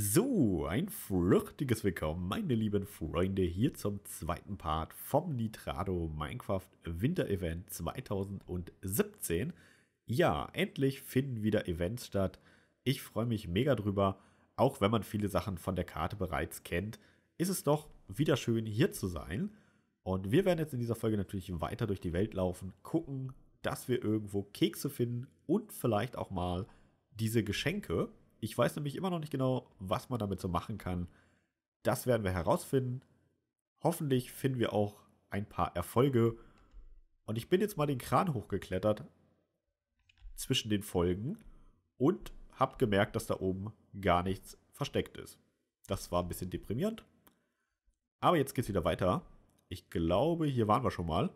So, ein flüchtiges Willkommen, meine lieben Freunde, hier zum zweiten Part vom Nitrado Minecraft Winter Event 2017. Ja, endlich finden wieder Events statt. Ich freue mich mega drüber. Auch wenn man viele Sachen von der Karte bereits kennt, ist es doch wieder schön, hier zu sein. Und wir werden jetzt in dieser Folge natürlich weiter durch die Welt laufen, gucken, dass wir irgendwo Kekse finden und vielleicht auch mal diese Geschenke. Ich weiß nämlich immer noch nicht genau, was man damit so machen kann. Das werden wir herausfinden. Hoffentlich finden wir auch ein paar Erfolge. Und ich bin jetzt mal den Kran hochgeklettert zwischen den Folgen und habe gemerkt, dass da oben gar nichts versteckt ist. Das war ein bisschen deprimierend. Aber jetzt geht es wieder weiter. Ich glaube, hier waren wir schon mal.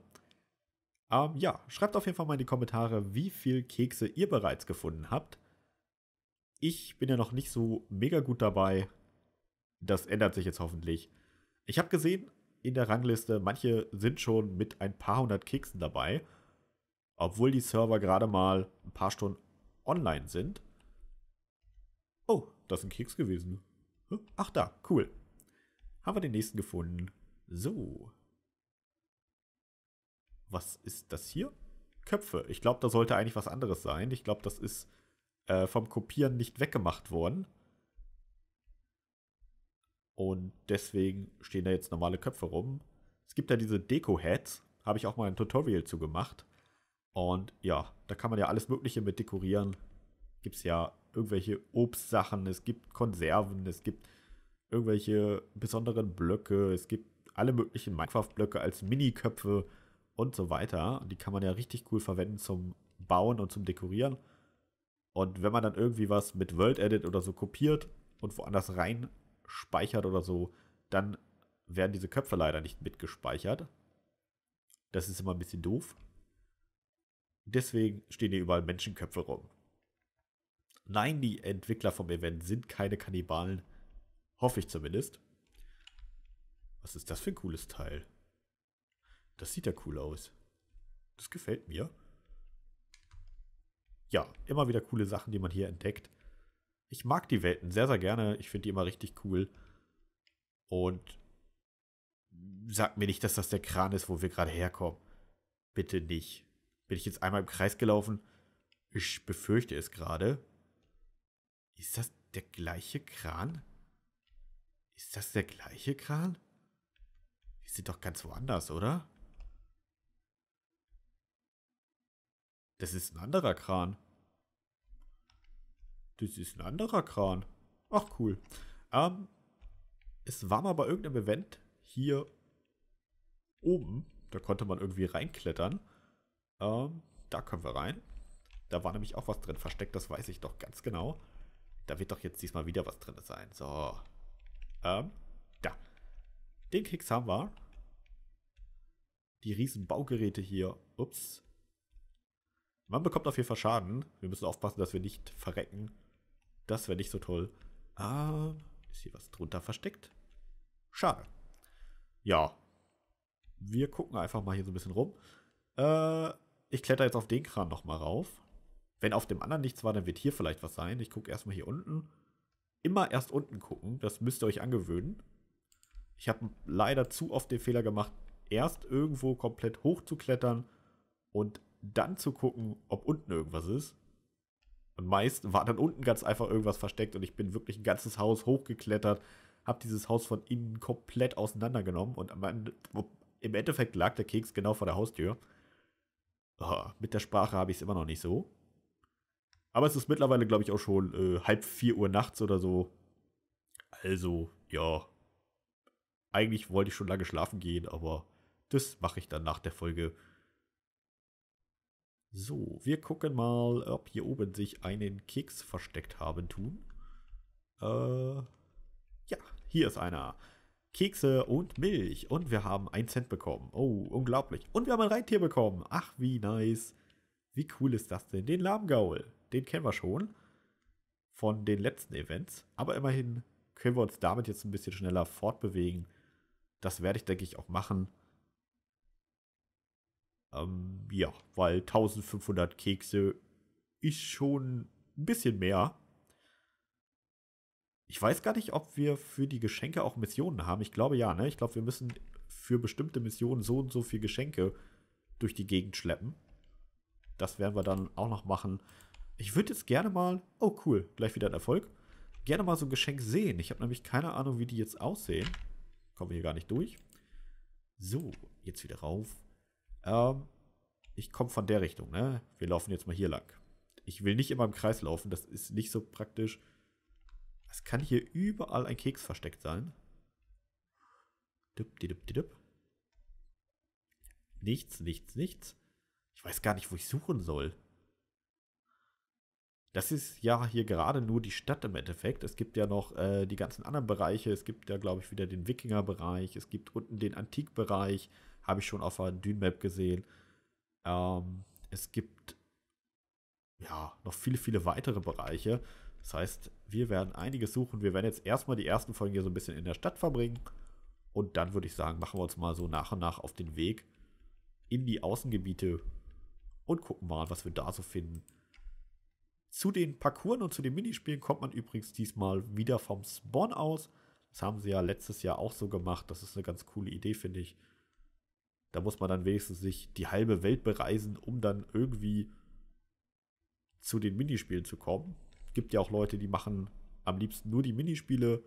Ähm, ja, schreibt auf jeden Fall mal in die Kommentare, wie viel Kekse ihr bereits gefunden habt ich bin ja noch nicht so mega gut dabei. Das ändert sich jetzt hoffentlich. Ich habe gesehen in der Rangliste, manche sind schon mit ein paar hundert Keksen dabei, obwohl die Server gerade mal ein paar Stunden online sind. Oh, das ist ein Keks gewesen. Ach da, cool. Haben wir den nächsten gefunden. So. Was ist das hier? Köpfe. Ich glaube, da sollte eigentlich was anderes sein. Ich glaube, das ist äh, vom Kopieren nicht weggemacht worden. Und deswegen stehen da jetzt normale Köpfe rum. Es gibt ja diese Deko-Heads, habe ich auch mal ein Tutorial zu gemacht. Und ja, da kann man ja alles Mögliche mit dekorieren. Gibt es ja irgendwelche Obstsachen, es gibt Konserven, es gibt irgendwelche besonderen Blöcke, es gibt alle möglichen Minecraft-Blöcke als Mini-Köpfe und so weiter. Die kann man ja richtig cool verwenden zum Bauen und zum Dekorieren. Und wenn man dann irgendwie was mit World Edit oder so kopiert und woanders rein speichert oder so, dann werden diese Köpfe leider nicht mitgespeichert. Das ist immer ein bisschen doof. Deswegen stehen hier überall Menschenköpfe rum. Nein, die Entwickler vom Event sind keine Kannibalen. Hoffe ich zumindest. Was ist das für ein cooles Teil? Das sieht ja cool aus. Das gefällt mir ja, immer wieder coole Sachen, die man hier entdeckt. Ich mag die Welten sehr, sehr gerne. Ich finde die immer richtig cool. Und sag mir nicht, dass das der Kran ist, wo wir gerade herkommen. Bitte nicht. Bin ich jetzt einmal im Kreis gelaufen? Ich befürchte es gerade. Ist das der gleiche Kran? Ist das der gleiche Kran? Wir sind doch ganz woanders, oder? Das ist ein anderer Kran das ist ein anderer Kran. Ach cool. Ähm, es war mal bei irgendeinem Event hier oben. Da konnte man irgendwie reinklettern. Ähm, da können wir rein. Da war nämlich auch was drin versteckt, das weiß ich doch ganz genau. Da wird doch jetzt diesmal wieder was drin sein. So. Ähm, da. Den Keks haben wir. Die riesen Baugeräte hier. Ups. Man bekommt auf jeden Fall Schaden. Wir müssen aufpassen, dass wir nicht verrecken. Das wäre nicht so toll. Ah, ist hier was drunter versteckt? Schade. Ja. Wir gucken einfach mal hier so ein bisschen rum. Äh, ich kletter jetzt auf den Kran nochmal rauf. Wenn auf dem anderen nichts war, dann wird hier vielleicht was sein. Ich gucke erstmal hier unten. Immer erst unten gucken. Das müsst ihr euch angewöhnen. Ich habe leider zu oft den Fehler gemacht, erst irgendwo komplett hoch zu klettern und dann zu gucken, ob unten irgendwas ist. Und meist war dann unten ganz einfach irgendwas versteckt und ich bin wirklich ein ganzes Haus hochgeklettert, habe dieses Haus von innen komplett auseinandergenommen und im Endeffekt lag der Keks genau vor der Haustür. Oh, mit der Sprache habe ich es immer noch nicht so. Aber es ist mittlerweile, glaube ich, auch schon äh, halb vier Uhr nachts oder so. Also, ja. Eigentlich wollte ich schon lange schlafen gehen, aber das mache ich dann nach der Folge. So, wir gucken mal, ob hier oben sich einen Keks versteckt haben tun. Äh, ja, hier ist einer. Kekse und Milch. Und wir haben einen Cent bekommen. Oh, unglaublich. Und wir haben ein Reittier bekommen. Ach, wie nice. Wie cool ist das denn? Den Lahmgaul. Den kennen wir schon. Von den letzten Events. Aber immerhin können wir uns damit jetzt ein bisschen schneller fortbewegen. Das werde ich, denke ich, auch machen. Ähm, ja, weil 1500 Kekse ist schon ein bisschen mehr. Ich weiß gar nicht, ob wir für die Geschenke auch Missionen haben. Ich glaube ja, ne? Ich glaube, wir müssen für bestimmte Missionen so und so viel Geschenke durch die Gegend schleppen. Das werden wir dann auch noch machen. Ich würde jetzt gerne mal, oh cool, gleich wieder ein Erfolg, gerne mal so ein Geschenk sehen. Ich habe nämlich keine Ahnung, wie die jetzt aussehen. Kommen wir hier gar nicht durch. So, jetzt wieder rauf. Ähm, ich komme von der Richtung, ne? Wir laufen jetzt mal hier lang. Ich will nicht immer im Kreis laufen, das ist nicht so praktisch. Es kann hier überall ein Keks versteckt sein. Dip, dip, dip, nichts, nichts, nichts. Ich weiß gar nicht, wo ich suchen soll. Das ist ja hier gerade nur die Stadt im Endeffekt. Es gibt ja noch äh, die ganzen anderen Bereiche. Es gibt ja, glaube ich, wieder den Wikinger-Bereich. Es gibt unten den Antikbereich. bereich habe ich schon auf der Dünenmap gesehen. Ähm, es gibt ja noch viele, viele weitere Bereiche. Das heißt, wir werden einiges suchen. Wir werden jetzt erstmal die ersten Folgen hier so ein bisschen in der Stadt verbringen. Und dann würde ich sagen, machen wir uns mal so nach und nach auf den Weg in die Außengebiete und gucken mal, was wir da so finden. Zu den Parcours und zu den Minispielen kommt man übrigens diesmal wieder vom Spawn aus. Das haben sie ja letztes Jahr auch so gemacht. Das ist eine ganz coole Idee, finde ich. Da muss man dann wenigstens nicht die halbe Welt bereisen, um dann irgendwie zu den Minispielen zu kommen. Gibt ja auch Leute, die machen am liebsten nur die Minispiele,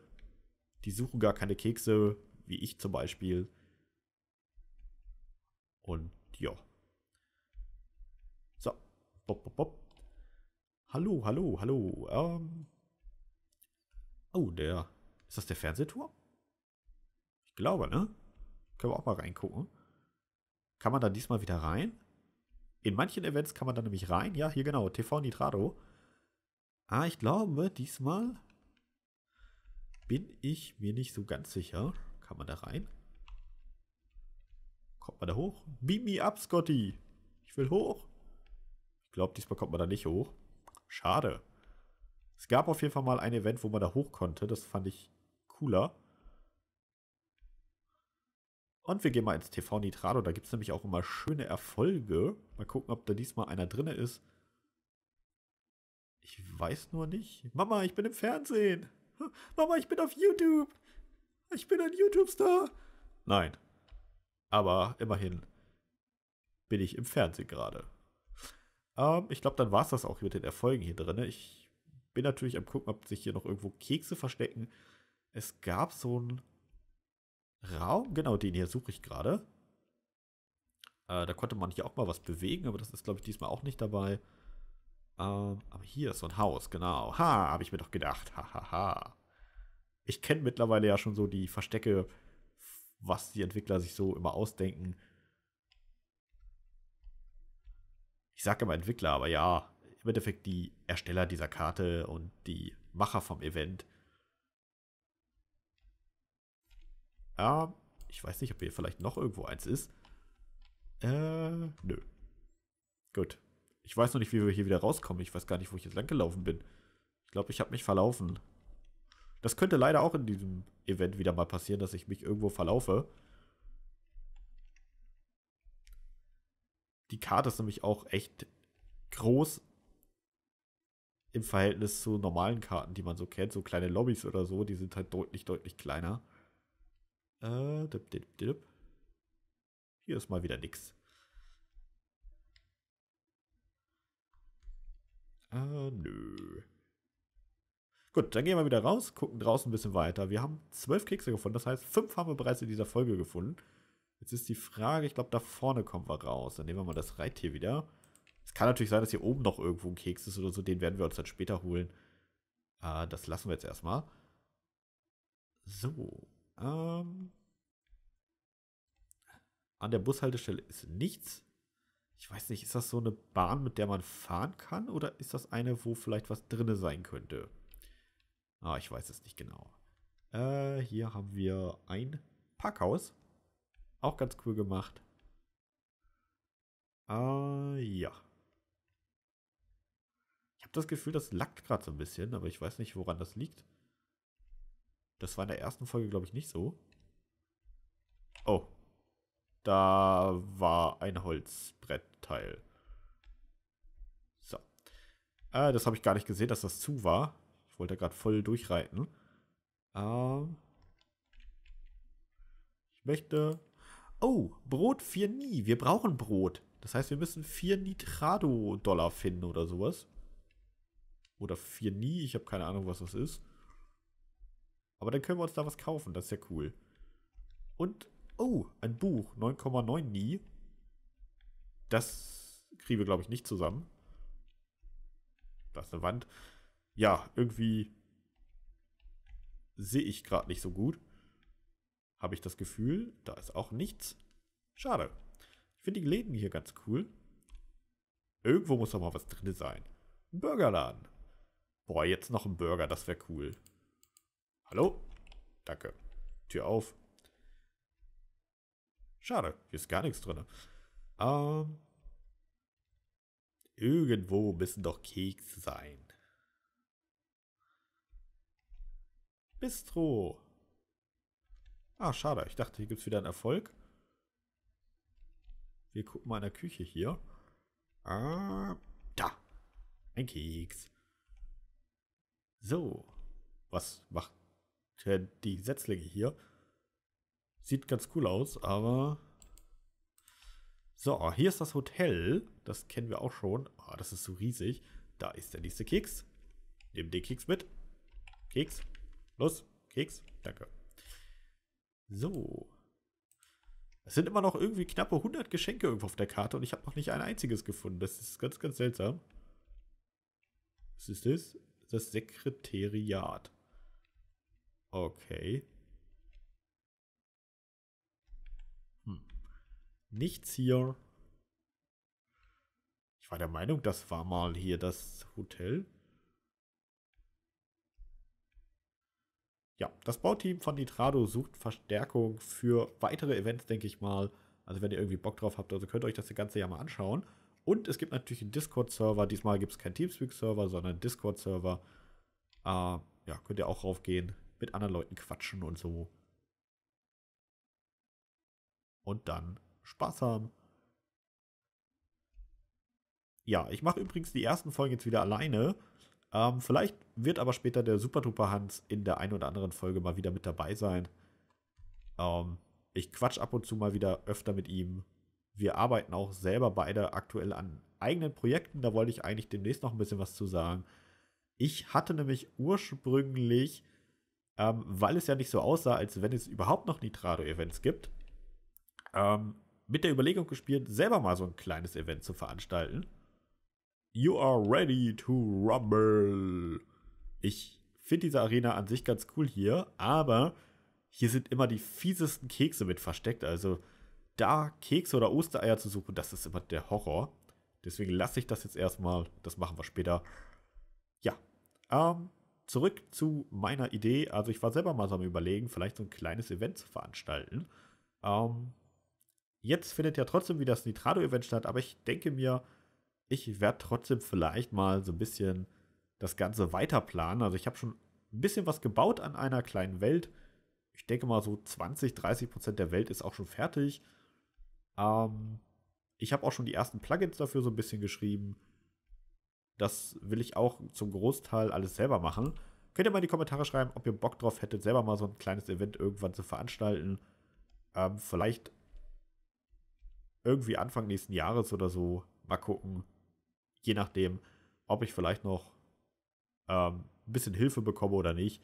die suchen gar keine Kekse, wie ich zum Beispiel. Und ja. So. Bop, bop, bop. Hallo, hallo, hallo. Ähm. Oh, der. Ist das der Fernsehturm? Ich glaube, ne? Können wir auch mal reingucken. Kann man da diesmal wieder rein? In manchen Events kann man da nämlich rein. Ja, hier genau, TV Nitrado. Ah, ich glaube, diesmal bin ich mir nicht so ganz sicher. Kann man da rein? Kommt man da hoch? Beam me up, Scotty! Ich will hoch! Ich glaube, diesmal kommt man da nicht hoch. Schade. Es gab auf jeden Fall mal ein Event, wo man da hoch konnte. Das fand ich cooler. Und wir gehen mal ins TV Nitrado. Da gibt es nämlich auch immer schöne Erfolge. Mal gucken, ob da diesmal einer drin ist. Ich weiß nur nicht. Mama, ich bin im Fernsehen. Hm, Mama, ich bin auf YouTube. Ich bin ein YouTube-Star. Nein. Aber immerhin bin ich im Fernsehen gerade. Ähm, ich glaube, dann war es das auch mit den Erfolgen hier drin. Ich bin natürlich am gucken, ob sich hier noch irgendwo Kekse verstecken. Es gab so ein Raum, genau den hier suche ich gerade. Äh, da konnte man hier auch mal was bewegen, aber das ist, glaube ich, diesmal auch nicht dabei. Ähm, aber hier ist so ein Haus, genau. Ha, habe ich mir doch gedacht. Ha, ha, ha. Ich kenne mittlerweile ja schon so die Verstecke, was die Entwickler sich so immer ausdenken. Ich sage immer Entwickler, aber ja, im Endeffekt die Ersteller dieser Karte und die Macher vom Event Ja, ich weiß nicht, ob hier vielleicht noch irgendwo eins ist. Äh, nö. Gut. Ich weiß noch nicht, wie wir hier wieder rauskommen. Ich weiß gar nicht, wo ich jetzt langgelaufen bin. Ich glaube, ich habe mich verlaufen. Das könnte leider auch in diesem Event wieder mal passieren, dass ich mich irgendwo verlaufe. Die Karte ist nämlich auch echt groß im Verhältnis zu normalen Karten, die man so kennt. So kleine Lobbys oder so, die sind halt deutlich, deutlich kleiner. Äh, dip, dip, dip. Hier ist mal wieder nix. Äh, nö. Gut, dann gehen wir wieder raus, gucken draußen ein bisschen weiter. Wir haben zwölf Kekse gefunden, das heißt, fünf haben wir bereits in dieser Folge gefunden. Jetzt ist die Frage, ich glaube, da vorne kommen wir raus. Dann nehmen wir mal das Reittier wieder. Es kann natürlich sein, dass hier oben noch irgendwo ein Keks ist oder so. Den werden wir uns dann später holen. Äh, das lassen wir jetzt erstmal. So. Ähm, an der Bushaltestelle ist nichts. Ich weiß nicht, ist das so eine Bahn, mit der man fahren kann? Oder ist das eine, wo vielleicht was drinne sein könnte? Ah, ich weiß es nicht genau. Äh, hier haben wir ein Parkhaus. Auch ganz cool gemacht. Ah, ja. Ich habe das Gefühl, das lackt gerade so ein bisschen, aber ich weiß nicht, woran das liegt. Das war in der ersten Folge, glaube ich, nicht so. Oh, da war ein Holzbrettteil. So. Äh, das habe ich gar nicht gesehen, dass das zu war. Ich wollte gerade voll durchreiten. Ähm. Ich möchte. Oh, Brot für nie. Wir brauchen Brot. Das heißt, wir müssen vier Nitrado-Dollar finden oder sowas. Oder vier nie. Ich habe keine Ahnung, was das ist. Aber dann können wir uns da was kaufen. Das ist ja cool. Und oh, ein Buch, 9,9 nie. Das kriegen wir, glaube ich, nicht zusammen. Da ist eine Wand. Ja, irgendwie sehe ich gerade nicht so gut. Habe ich das Gefühl, da ist auch nichts. Schade. Ich finde die Läden hier ganz cool. Irgendwo muss doch mal was drin sein. Ein Burgerladen. Boah, jetzt noch ein Burger, das wäre cool. Hallo? Danke. Tür auf. Schade, hier ist gar nichts drin. Ähm, irgendwo müssen doch Kekse sein. Bistro. Ah, schade. Ich dachte, hier gibt es wieder einen Erfolg. Wir gucken mal in der Küche hier. Ah, da. Ein Keks. So. Was macht die Setzlinge hier? Sieht ganz cool aus, aber... So, hier ist das Hotel. Das kennen wir auch schon. Ah, das ist so riesig. Da ist der nächste Keks. Nehmen den Keks mit. Keks. Los. Keks. Danke. So. Es sind immer noch irgendwie knappe 100 Geschenke irgendwo auf der Karte und ich habe noch nicht ein einziges gefunden. Das ist ganz, ganz seltsam. Was ist das? Das Sekretariat. Okay. Nichts hier. Ich war der Meinung, das war mal hier das Hotel. Ja, das Bauteam von Nitrado sucht Verstärkung für weitere Events, denke ich mal. Also wenn ihr irgendwie Bock drauf habt, also könnt ihr euch das ganze ja mal anschauen. Und es gibt natürlich einen Discord-Server. Diesmal gibt es keinen Teamspeak-Server, sondern einen Discord-Server. Äh, ja, könnt ihr auch raufgehen, mit anderen Leuten quatschen und so. Und dann Spaß haben. Ja, ich mache übrigens die ersten Folgen jetzt wieder alleine. Ähm, vielleicht wird aber später der Super Duper Hans in der einen oder anderen Folge mal wieder mit dabei sein. Ähm, ich quatsch ab und zu mal wieder öfter mit ihm. Wir arbeiten auch selber beide aktuell an eigenen Projekten. Da wollte ich eigentlich demnächst noch ein bisschen was zu sagen. Ich hatte nämlich ursprünglich, ähm, weil es ja nicht so aussah, als wenn es überhaupt noch Nitrado-Events gibt, ähm, mit der Überlegung gespielt, selber mal so ein kleines Event zu veranstalten. You are ready to rumble. Ich finde diese Arena an sich ganz cool hier, aber hier sind immer die fiesesten Kekse mit versteckt. Also da Kekse oder Ostereier zu suchen, das ist immer der Horror. Deswegen lasse ich das jetzt erstmal. Das machen wir später. Ja, ähm, zurück zu meiner Idee. Also ich war selber mal so am Überlegen, vielleicht so ein kleines Event zu veranstalten. Ähm, Jetzt findet ja trotzdem wieder das Nitrado-Event statt, aber ich denke mir, ich werde trotzdem vielleicht mal so ein bisschen das Ganze weiter planen. Also ich habe schon ein bisschen was gebaut an einer kleinen Welt. Ich denke mal, so 20, 30 Prozent der Welt ist auch schon fertig. Ähm, ich habe auch schon die ersten Plugins dafür so ein bisschen geschrieben. Das will ich auch zum Großteil alles selber machen. Könnt ihr mal in die Kommentare schreiben, ob ihr Bock drauf hättet, selber mal so ein kleines Event irgendwann zu veranstalten. Ähm, vielleicht irgendwie Anfang nächsten Jahres oder so mal gucken, je nachdem, ob ich vielleicht noch ähm, ein bisschen Hilfe bekomme oder nicht,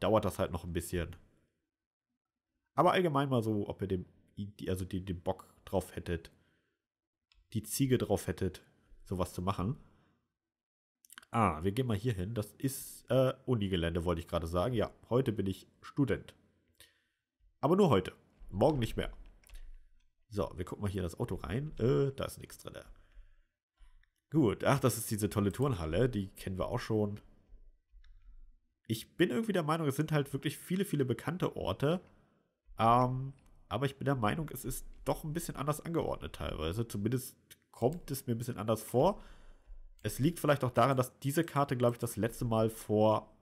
dauert das halt noch ein bisschen. Aber allgemein mal so, ob ihr dem, also den, den Bock drauf hättet, die Ziege drauf hättet, sowas zu machen. Ah, wir gehen mal hier hin. Das ist äh, Unigelände, wollte ich gerade sagen. Ja, heute bin ich Student. Aber nur heute. Morgen nicht mehr. So, wir gucken mal hier in das Auto rein. Äh, da ist nichts drin. Gut, ach, das ist diese tolle Turnhalle, die kennen wir auch schon. Ich bin irgendwie der Meinung, es sind halt wirklich viele, viele bekannte Orte. Ähm, aber ich bin der Meinung, es ist doch ein bisschen anders angeordnet teilweise. Zumindest kommt es mir ein bisschen anders vor. Es liegt vielleicht auch daran, dass diese Karte, glaube ich, das letzte Mal vor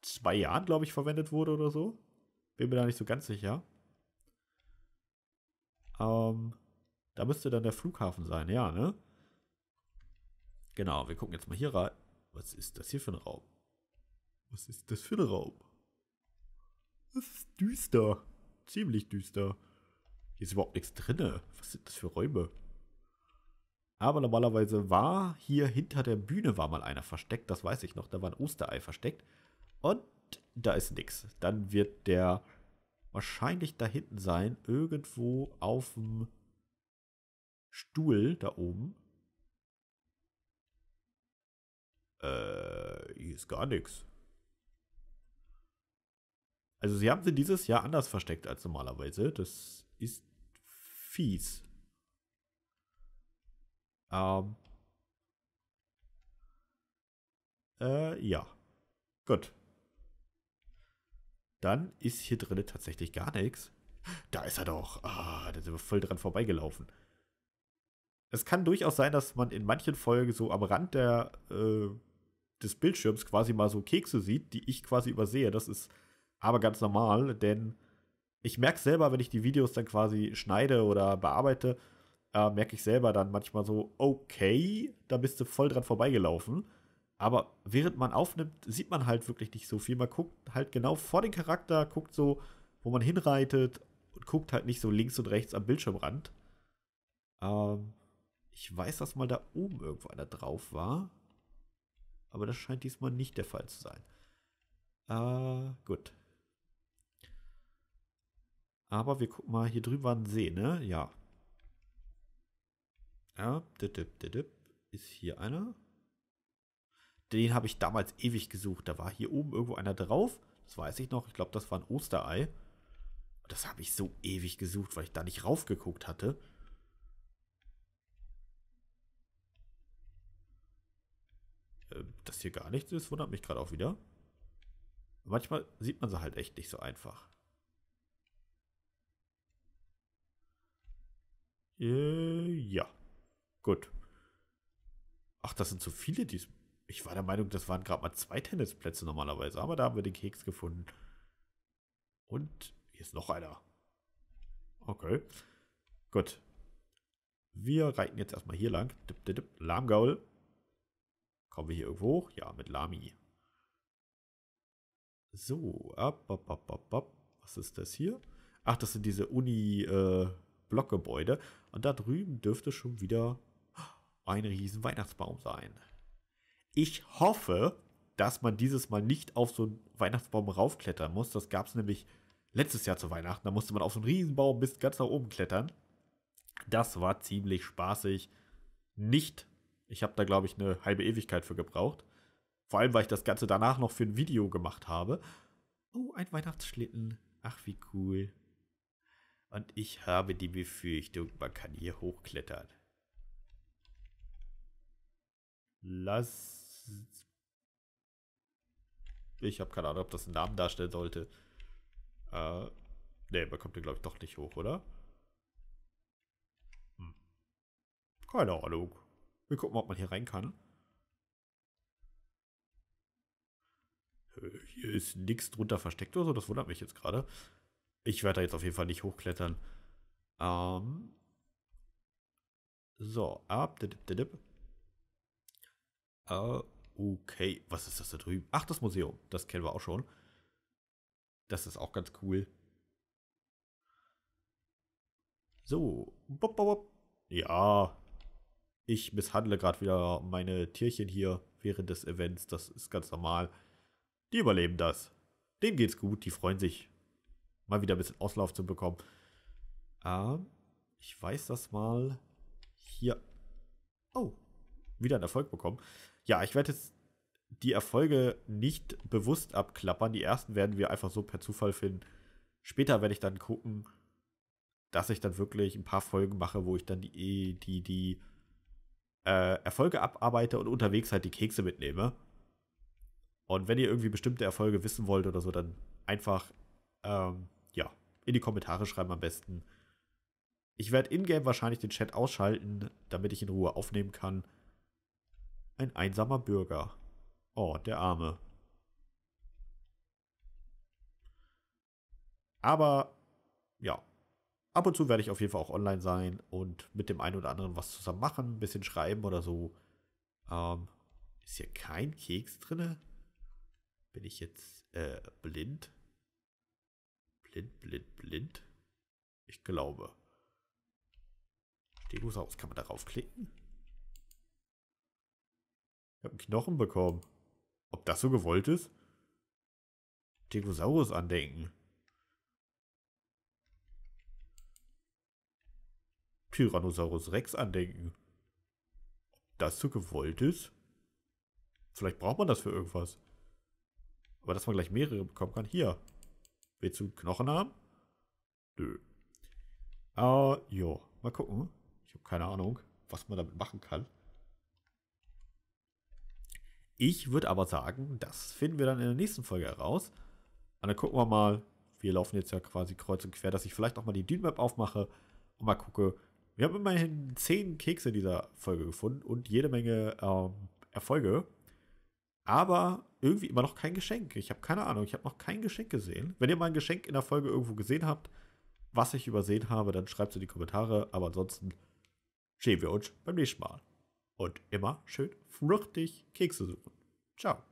zwei Jahren, glaube ich, verwendet wurde oder so. Bin mir da nicht so ganz sicher. Ähm, da müsste dann der Flughafen sein, ja, ne? Genau, wir gucken jetzt mal hier rein. Was ist das hier für ein Raum? Was ist das für ein Raum? Das ist düster. Ziemlich düster. Hier ist überhaupt nichts drin. Was sind das für Räume? Aber normalerweise war hier hinter der Bühne war mal einer versteckt, das weiß ich noch. Da war ein Osterei versteckt. Und da ist nichts. Dann wird der wahrscheinlich da hinten sein, irgendwo auf dem Stuhl da oben. Äh, hier ist gar nichts. Also sie haben sie dieses Jahr anders versteckt als normalerweise. Das ist fies. Ähm. Äh, ja. Gut dann ist hier drinnen tatsächlich gar nichts. Da ist er doch. Ah, da sind wir voll dran vorbeigelaufen. Es kann durchaus sein, dass man in manchen Folgen so am Rand der, äh, des Bildschirms quasi mal so Kekse sieht, die ich quasi übersehe. Das ist aber ganz normal, denn ich merke selber, wenn ich die Videos dann quasi schneide oder bearbeite, äh, merke ich selber dann manchmal so, okay, da bist du voll dran vorbeigelaufen. Aber während man aufnimmt, sieht man halt wirklich nicht so viel. Man guckt halt genau vor den Charakter, guckt so, wo man hinreitet und guckt halt nicht so links und rechts am Bildschirmrand. Ähm, ich weiß, dass mal da oben irgendwo einer drauf war. Aber das scheint diesmal nicht der Fall zu sein. Äh, gut. Aber wir gucken mal, hier drüben war ein See, ne? Ja. Ja, dip, dip, dip. Ist hier einer? Den habe ich damals ewig gesucht. Da war hier oben irgendwo einer drauf. Das weiß ich noch. Ich glaube, das war ein Osterei. Das habe ich so ewig gesucht, weil ich da nicht raufgeguckt hatte. Ähm, dass hier gar nichts ist, wundert mich gerade auch wieder. Manchmal sieht man sie halt echt nicht so einfach. Äh, ja. Gut. Ach, das sind zu viele diesmal. Ich war der Meinung, das waren gerade mal zwei Tennisplätze normalerweise, aber da haben wir den Keks gefunden. Und hier ist noch einer. Okay. Gut. Wir reiten jetzt erstmal hier lang. Dip, dip, dip. Lahmgaul. Kommen wir hier irgendwo hoch? Ja, mit Lami. So, ab, ab, ab, ab, ab. Was ist das hier? Ach, das sind diese Uni-Blockgebäude. Äh, Und da drüben dürfte schon wieder ein riesen Weihnachtsbaum sein. Ich hoffe, dass man dieses Mal nicht auf so einen Weihnachtsbaum raufklettern muss. Das gab es nämlich letztes Jahr zu Weihnachten. Da musste man auf so einen Riesenbaum bis ganz nach oben klettern. Das war ziemlich spaßig. Nicht. Ich habe da, glaube ich, eine halbe Ewigkeit für gebraucht. Vor allem, weil ich das Ganze danach noch für ein Video gemacht habe. Oh, ein Weihnachtsschlitten. Ach, wie cool. Und ich habe die Befürchtung, man kann hier hochklettern. Lass ich habe keine Ahnung, ob das einen Namen darstellen sollte. Äh, ne, man kommt den, glaube ich, doch nicht hoch, oder? Hm. Keine Ahnung. Wir gucken, ob man hier rein kann. Äh, hier ist nichts drunter versteckt oder so, das wundert mich jetzt gerade. Ich werde da jetzt auf jeden Fall nicht hochklettern. Ähm. So, ab, dip, dip, dip. Äh, okay, was ist das da drüben? Ach, das Museum, das kennen wir auch schon. Das ist auch ganz cool. So, bop, bop, bop. ja, ich misshandle gerade wieder meine Tierchen hier während des Events, das ist ganz normal. Die überleben das. Denen geht's gut, die freuen sich, mal wieder ein bisschen Auslauf zu bekommen. Ähm, ich weiß das mal hier. Oh, wieder einen Erfolg bekommen ja, ich werde jetzt die Erfolge nicht bewusst abklappern. Die ersten werden wir einfach so per Zufall finden. Später werde ich dann gucken, dass ich dann wirklich ein paar Folgen mache, wo ich dann die, eh, die, die äh, Erfolge abarbeite und unterwegs halt die Kekse mitnehme. Und wenn ihr irgendwie bestimmte Erfolge wissen wollt oder so, dann einfach ähm, ja, in die Kommentare schreiben am besten. Ich werde in-game wahrscheinlich den Chat ausschalten, damit ich in Ruhe aufnehmen kann. Ein einsamer Bürger. Oh, der Arme. Aber ja, ab und zu werde ich auf jeden Fall auch online sein und mit dem einen oder anderen was zusammen machen, ein bisschen schreiben oder so. Ähm, ist hier kein Keks drinne? Bin ich jetzt äh, blind? Blind, blind, blind? Ich glaube. Degusaurus, kann man darauf klicken? Ich habe einen Knochen bekommen. Ob das so gewollt ist? Stegosaurus andenken. Tyrannosaurus Rex andenken. Ob das so gewollt ist? Vielleicht braucht man das für irgendwas. Aber dass man gleich mehrere bekommen kann. Hier. Willst du Knochen haben? Nö. Ah, uh, jo. Mal gucken. Ich habe keine Ahnung, was man damit machen kann. Ich würde aber sagen, das finden wir dann in der nächsten Folge heraus. Und dann gucken wir mal, wir laufen jetzt ja quasi kreuz und quer, dass ich vielleicht auch mal die Dune-Map aufmache und mal gucke. Wir haben immerhin 10 Kekse in dieser Folge gefunden und jede Menge ähm, Erfolge. Aber irgendwie immer noch kein Geschenk. Ich habe keine Ahnung, ich habe noch kein Geschenk gesehen. Wenn ihr mal ein Geschenk in der Folge irgendwo gesehen habt, was ich übersehen habe, dann schreibt es in die Kommentare. Aber ansonsten sehen wir uns beim nächsten Mal und immer schön fruchtig Kekse suchen. Ciao.